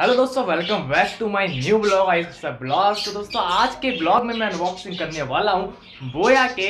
hello दोस्तों welcome back to my new blog I blog तो दोस्तों आज के ब्लॉग में मैं अनबॉक्सिंग करने वाला हूँ बोया के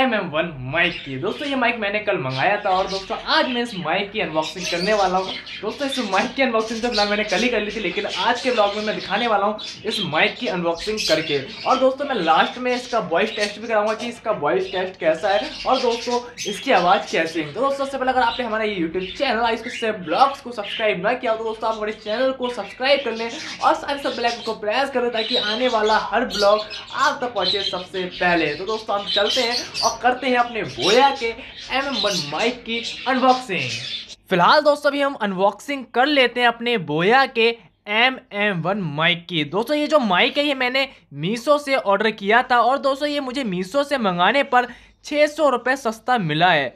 एम एम वन माइक की दोस्तों ये माइक मैंने कल मंगाया था और दोस्तों आज मैं इस माइक की अनबॉक्सिंग करने वाला हूँ दोस्तों इस माइक की अनबॉक्सिंग तो फिलहाल मैंने कल ही कर ली थी लेकिन आज के ब्लॉग में मैं दिखाने वाला हूँ इस माइक की अनबॉक्सिंग करके और दोस्तों मैं लास्ट में इसका वॉइस टेस्ट भी कराऊंगा कि इसका वॉइस टेस्ट कैसा है और दोस्तों इसकी आवाज़ कैसी है तो दोस्तों सबसे पहले अगर आपने हमारा ये यूट्यूब चैनल ब्लॉग्स को सब्सक्राइब ना किया तो दोस्तों आप हमारे चैनल को सब्सक्राइब कर लें और सारे सब ब्लैक को प्रेस करें ताकि आने वाला हर ब्लॉग आप तक पहुँचे सबसे पहले तो दोस्तों हम चलते हैं और करते हैं अपने बोया के एम वन माइक की अनबॉक्सिंग फिलहाल दोस्तों अभी हम अनबॉक्सिंग कर लेते हैं अपने बोया के एम एम वन माइक की दोस्तों ये जो माइक है ये मैंने मीशो से ऑर्डर किया था और दोस्तों ये मुझे मीशो से मंगाने पर छः सौ रुपये सस्ता मिला है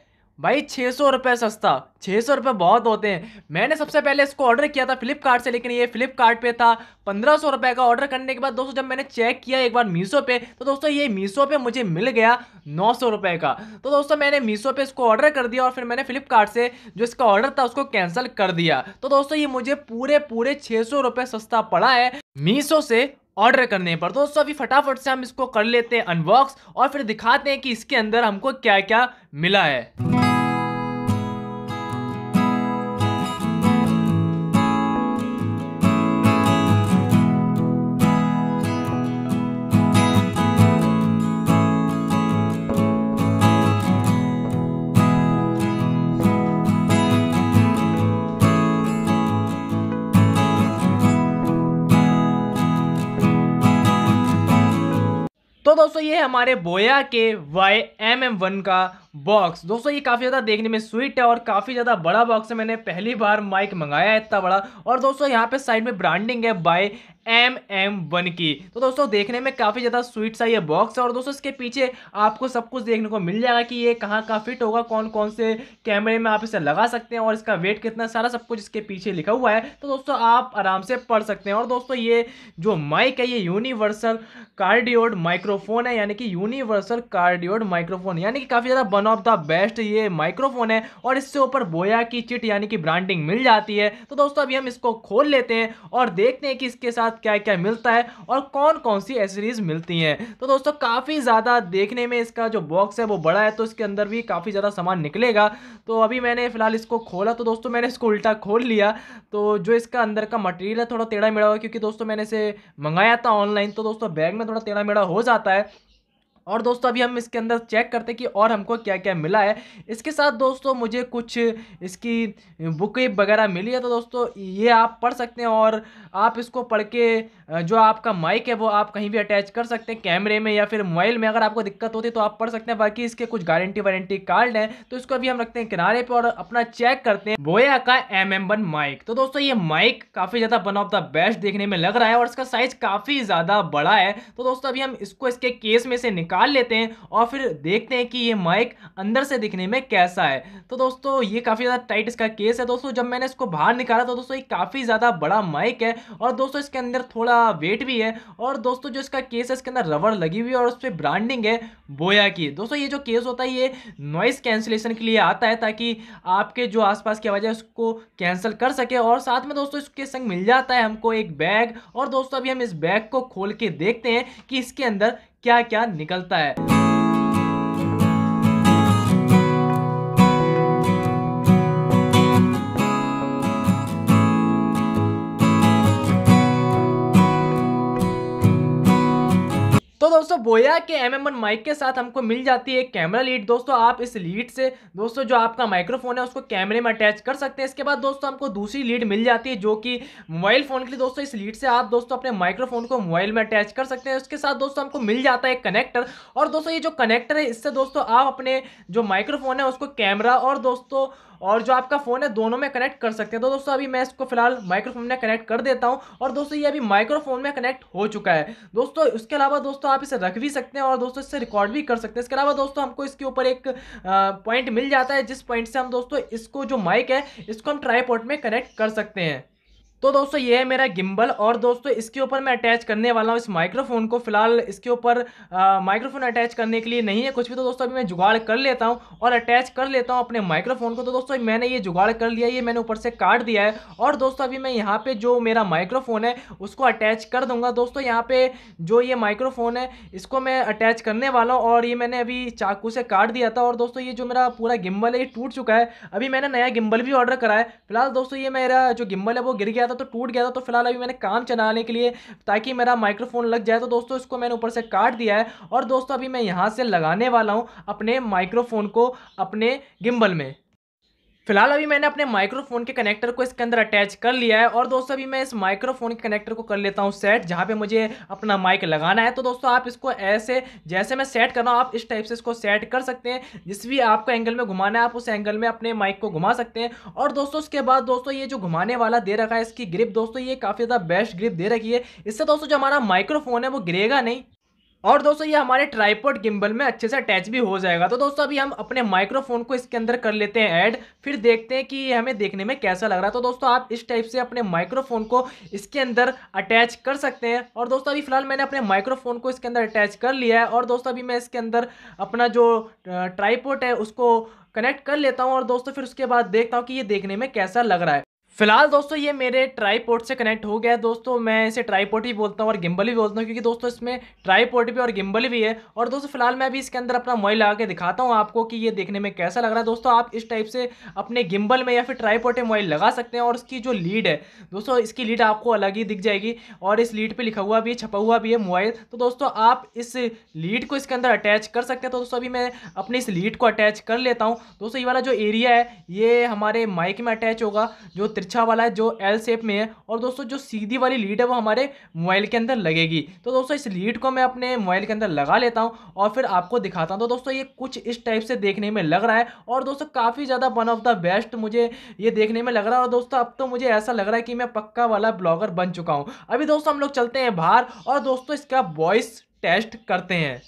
भाई छः सौ रुपये सस्ता छः सौ रुपये बहुत होते हैं मैंने सबसे पहले इसको ऑर्डर किया था फ्लिपकार्ट से लेकिन ये फ्लिपकार्ट पे था पंद्रह सौ रुपये का ऑर्डर करने के बाद दोस्तों जब मैंने चेक किया एक बार मीशो पे तो दोस्तों ये मीशो पे मुझे मिल गया नौ सौ रुपये का तो दोस्तों मैंने मीशो पे इसको ऑर्डर कर दिया और फिर मैंने फ्लिपकार्ट से जो इसका ऑर्डर था उसको कैंसिल कर दिया तो दोस्तों ये मुझे पूरे पूरे छः सौ रुपये सस्ता पड़ा है मीशो से ऑर्डर करने पर दोस्तों अभी फटाफट से हम इसको कर लेते हैं अनबॉक्स और फिर दिखाते हैं कि इसके अंदर हमको क्या क्या मिला है तो दोस्तों ये हमारे बोया के वाई एम एम वन का बॉक्स दोस्तों ये काफ़ी ज़्यादा देखने में स्वीट है और काफ़ी ज़्यादा बड़ा बॉक्स है मैंने पहली बार माइक मंगाया है इतना बड़ा और दोस्तों यहाँ पे साइड में ब्रांडिंग है बाय एम एम वन की तो दोस्तों देखने में काफ़ी ज़्यादा स्वीट सा ये बॉक्स है और दोस्तों इसके पीछे आपको सब कुछ देखने को मिल जाएगा कि ये कहाँ कहाँ फिट होगा कौन कौन से कैमरे में आप इसे लगा सकते हैं और इसका वेट कितना सारा सब कुछ इसके पीछे लिखा हुआ है तो दोस्तों आप आराम से पढ़ सकते हैं और दोस्तों ये जो माइक है ये यूनिवर्सल कार्डियोड माइक्रोफोन है यानी कि यूनिवर्सल कार्डियोड माइक्रोफोन यानी कि काफ़ी ज़्यादा वन ऑफ द बेस्ट ये माइक्रोफोन है और इससे ऊपर बोया की चिट यानी कि ब्रांडिंग मिल जाती है तो दोस्तों अभी हम इसको खोल लेते हैं और देखते हैं कि इसके साथ क्या क्या मिलता है और कौन कौन सी एसरीज मिलती हैं तो दोस्तों काफ़ी ज़्यादा देखने में इसका जो बॉक्स है वो बड़ा है तो इसके अंदर भी काफ़ी ज़्यादा सामान निकलेगा तो अभी मैंने फ़िलहाल इसको खोला तो दोस्तों मैंने इसको उल्टा खोल लिया तो जो इसका अंदर का मटेरियल है थोड़ा टेढ़ा मेढ़ा हुआ क्योंकि दोस्तों मैंने इसे मंगाया था ऑनलाइन तो दोस्तों बैग में थोड़ा टेढ़ा मेढ़ा हो जाता है और दोस्तों अभी हम इसके अंदर चेक करते हैं कि और हमको क्या क्या मिला है इसके साथ दोस्तों मुझे कुछ इसकी बुकें वगैरह मिली है तो दोस्तों ये आप पढ़ सकते हैं और आप इसको पढ़ के जो आपका माइक है वो आप कहीं भी अटैच कर सकते हैं कैमरे में या फिर मोबाइल में अगर आपको दिक्कत होती है तो आप पढ़ सकते हैं बाकी इसके कुछ गारंटी वारंटी कार्ड हैं तो इसको अभी हम रखते हैं किनारे पर और अपना चेक करते हैं बोया का एम एम वन माइक तो दोस्तों ये माइक काफ़ी ज़्यादा वन ऑफ द बेस्ट देखने में लग रहा है और इसका साइज काफ़ी ज़्यादा बड़ा है तो दोस्तों अभी हम इसको इसके केस में से निकाल निकाल लेते हैं और फिर देखते हैं कि ये माइक अंदर से दिखने में कैसा है तो दोस्तों ये काफ़ी ज़्यादा टाइट इसका केस है दोस्तों जब मैंने इसको बाहर निकाला तो दोस्तों ये काफ़ी ज़्यादा बड़ा माइक है और दोस्तों इसके अंदर थोड़ा वेट भी है और दोस्तों जो इसका केस है इसके अंदर रबर लगी हुई है और उस पर ब्रांडिंग है बोया की दोस्तों ये जो केस होता है ये नॉइस कैंसिलेशन के लिए आता है ताकि आपके जो आसपास की आवाज़ है उसको कैंसिल कर सके और साथ में दोस्तों इसके संग मिल जाता है हमको एक बैग और दोस्तों अभी हम इस बैग को खोल के देखते हैं कि इसके अंदर क्या क्या निकलता है दोस्तों बोया के एम एम माइक के साथ हमको मिल जाती है कैमरा लीड दोस्तों आप इस लीड से दोस्तों जो आपका माइक्रोफोन है उसको कैमरे में अटैच कर सकते हैं इसके बाद दोस्तों हमको दूसरी लीड मिल जाती है जो कि मोबाइल फ़ोन के लिए दोस्तों इस लीड से आप दोस्तों अपने माइक्रोफोन को मोबाइल में अटैच कर सकते हैं उसके साथ दोस्तों हमको मिल जाता है कनेक्टर और दोस्तों ये जो कनेक्टर है इससे दोस्तों आप अपने जो माइक्रोफोन है उसको कैमरा और दोस्तों और जो आपका फ़ोन है दोनों में कनेक्ट कर सकते हैं तो दोस्तों अभी मैं इसको फिलहाल माइक्रोफोन में कनेक्ट कर देता हूँ और दोस्तों ये अभी माइक्रोफोन में कनेक्ट हो चुका है दोस्तों इसके अलावा दोस्तों आप इसे रख भी सकते हैं और दोस्तों इससे रिकॉर्ड भी कर सकते हैं इसके अलावा दोस्तों हमको इसके ऊपर एक पॉइंट मिल जाता है जिस पॉइंट से हम दोस्तों इसको जो माइक है इसको हम ट्राईपोर्ट में कनेक्ट कर सकते हैं तो दोस्तों ये है मेरा गिम्बल और दोस्तों इसके ऊपर मैं अटैच करने वाला हूँ इस माइक्रोफोन को फिलहाल इसके ऊपर माइक्रोफोन अटैच करने के लिए नहीं है कुछ भी तो दोस्तों अभी मैं जुगाड़ कर लेता हूँ और अटैच कर लेता हूँ अपने माइक्रोफोन को तो दोस्तों मैंने ये जुगाड़ कर लिया ये मैंने ऊपर से काट दिया है और दोस्तों अभी मैं यहाँ पर जो मेरा माइक्रोफोन है उसको अटैच कर दूँगा दोस्तों यहाँ पर जो ये माइक्रोफोन है इसको मैं अटैच करने वाला हूँ और ये मैंने अभी चाकू से काट दिया था और दोस्तों ये जो मेरा पूरा गिम्बल है ये टूट चुका है अभी मैंने नया गिम्बल भी ऑर्डर करा है फिलहाल दोस्तों ये मेरा जो गिम्बल है वो गिर गया था तो टूट गया था तो फिलहाल अभी मैंने काम चलाने के लिए ताकि मेरा माइक्रोफोन लग जाए तो दोस्तों इसको मैंने ऊपर से काट दिया है और दोस्तों अभी मैं यहाँ से लगाने वाला हूँ अपने माइक्रोफोन को अपने गिम्बल में फिलहाल अभी मैंने अपने माइक्रोफोन के कनेक्टर को इसके अंदर अटैच कर लिया है और दोस्तों अभी मैं इस माइक्रोफोन के कनेक्टर को कर लेता हूँ सेट जहाँ पे मुझे अपना माइक लगाना है तो दोस्तों आप इसको ऐसे जैसे मैं सेट कर रहा हूँ आप इस टाइप से इसको सेट कर सकते हैं जिस भी आपको एंगल में घुमाना है आप उस एंगल में अपने माइक को घुमा सकते हैं और दोस्तों उसके बाद दोस्तों ये जो घुमाने वाला दे रखा है इसकी ग्रिप दोस्तों ये काफ़ी ज़्यादा बेस्ट ग्रिप दे रखी है इससे दोस्तों जो हमारा माइक्रोफोन है वो गिरेगा नहीं और दोस्तों ये हमारे ट्राईपोर्ट गिम्बल में अच्छे से अटैच भी हो जाएगा तो दोस्तों अभी हम अपने माइक्रोफोन को इसके अंदर कर लेते हैं ऐड फिर देखते हैं कि ये हमें देखने में कैसा लग रहा है तो दोस्तों आप इस टाइप से अपने माइक्रोफोन को इसके अंदर अटैच कर सकते हैं और दोस्तों अभी फिलहाल मैंने अपने माइक्रोफोन को इसके अंदर अटैच कर लिया है और दोस्तों अभी मैं इसके अंदर अपना जो ट्राईपोर्ट है उसको कनेक्ट कर लेता हूँ और दोस्तों फिर उसके बाद देखता हूँ कि ये देखने में कैसा लग रहा है फिलहाल दोस्तों ये मेरे ट्राईपोर्ट से कनेक्ट हो गया है दोस्तों मैं इसे ट्राईपोर्ट ही बोलता हूँ और गिम्बल भी बोलता हूँ क्योंकि दोस्तों इसमें ट्राईपोर्ट भी और गिम्बल भी है और दोस्तों फिलहाल मैं अभी इसके अंदर अपना मोबाइल लगा के दिखाता हूँ आपको कि ये देखने में कैसा लग रहा है दोस्तों आप इस टाइप से अपने गिम्बल में या फिर ट्राईपोर्ट में मोबाइल लगा सकते हैं और उसकी जो लीड है दोस्तों इसकी लीड आपको अलग ही दिख जाएगी और इस लीड पर लिखा हुआ भी है छपा हुआ भी है मोबाइल तो दोस्तों आप इस लीड को इसके अंदर अटैच कर सकते हैं तो दोस्तों अभी मैं अपने इस लीड को अटैच कर लेता हूँ दोस्तों ये वाला जो एरिया है ये हमारे माइक में अटैच होगा जो तिरछा वाला है जो एल शेप में है और दोस्तों जो सीधी वाली लीड है वो हमारे मोबाइल के अंदर लगेगी तो दोस्तों इस लीड को मैं अपने मोबाइल के अंदर लगा लेता हूँ और फिर आपको दिखाता हूँ तो दोस्तों ये कुछ इस टाइप से देखने में लग रहा है और दोस्तों काफ़ी ज़्यादा वन ऑफ द बेस्ट मुझे ये देखने में लग रहा है और दोस्तों अब तो मुझे ऐसा लग रहा है कि मैं पक्का वाला ब्लॉगर बन चुका हूँ अभी दोस्तों हम लोग चलते हैं बाहर और दोस्तों इसका वॉइस टेस्ट करते हैं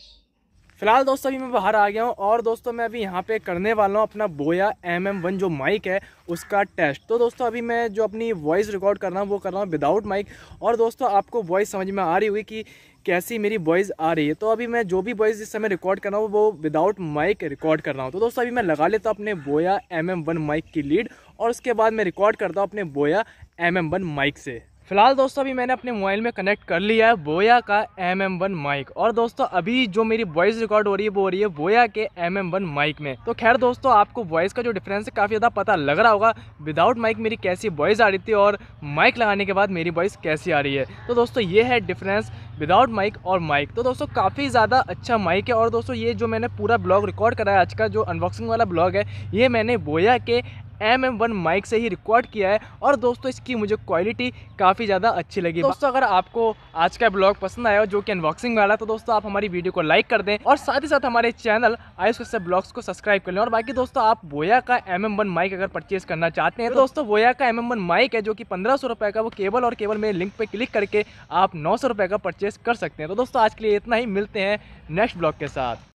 फिलहाल दोस्तों अभी मैं बाहर आ गया हूँ और दोस्तों मैं अभी यहाँ पे करने वाला हूँ अपना बोया एम एम वन जो माइक है उसका टेस्ट तो दोस्तों अभी मैं जो अपनी वॉइस रिकॉर्ड कर रहा हूँ वो कर रहा हूँ विदाउट माइक और दोस्तों आपको वॉइस समझ में आ रही हुई कि कैसी मेरी वॉइस आ रही है तो अभी मैं जो भी वॉइस इस समय रिकॉर्ड कर रहा हूँ वो विदाउट माइक रिकॉर्ड कर रहा हूँ तो दोस्तों अभी मैं लगा लेता हूँ अपने Boya M M one mic की लीड और उसके बाद मैं रिकॉर्ड करता हूँ अपने Boya M M one mic से फिलहाल दोस्तों अभी मैंने अपने मोबाइल में कनेक्ट कर लिया है बोया का एम एम वन माइक और दोस्तों अभी जो मेरी वॉइस रिकॉर्ड हो रही है वो हो रही है बोया के एम एम वन माइक में तो खैर दोस्तों आपको वॉइस का जो डिफरेंस है काफ़ी ज़्यादा पता लग रहा होगा विदाउट माइक मेरी कैसी वॉइस आ रही थी और माइक लगाने के बाद मेरी वॉइस कैसी आ रही है तो दोस्तों ये है डिफरेंस विदाउट माइक और माइक तो दोस्तों काफ़ी ज़्यादा अच्छा माइक है और दोस्तों ये जो मैंने पूरा ब्लॉग रिकॉर्ड कराया आज का जो अनबॉक्सिंग वाला ब्लॉग है ये मैंने बोया के एम एम वन माइक से ही रिकॉर्ड किया है और दोस्तों इसकी मुझे क्वालिटी काफ़ी ज़्यादा अच्छी लगी दोस्तों अगर आपको आज का ब्लॉग पसंद आया हो जो कि अनबॉक्सिंग वाला तो दोस्तों आप हमारी वीडियो को लाइक कर दें और साथ ही साथ हमारे चैनल आयुष से ब्लॉग्स को सब्सक्राइब कर लें और बाकी दोस्तों आप बोया का एम एम वन माइक अगर परचेज करना चाहते हैं तो दोस्तों बोया का एम एम वन माइक है जो कि पंद्रह सौ रुपये का वो केबल और केबल मेरे लिंक पर क्लिक करके आप नौ सौ रुपये का परचेज इन्वेस्ट कर सकते हैं तो दोस्तों आज के लिए इतना ही मिलते हैं नेक्स्ट ब्लॉग के साथ